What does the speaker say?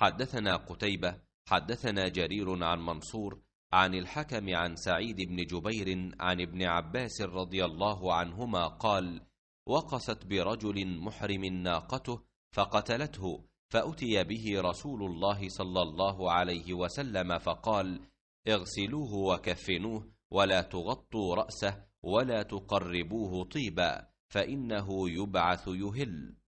حدثنا قتيبة حدثنا جرير عن منصور عن الحكم عن سعيد بن جبير عن ابن عباس رضي الله عنهما قال وقست برجل محرم ناقته فقتلته فأتي به رسول الله صلى الله عليه وسلم فقال اغسلوه وكفنوه ولا تغطوا رأسه ولا تقربوه طيبا فإنه يبعث يهل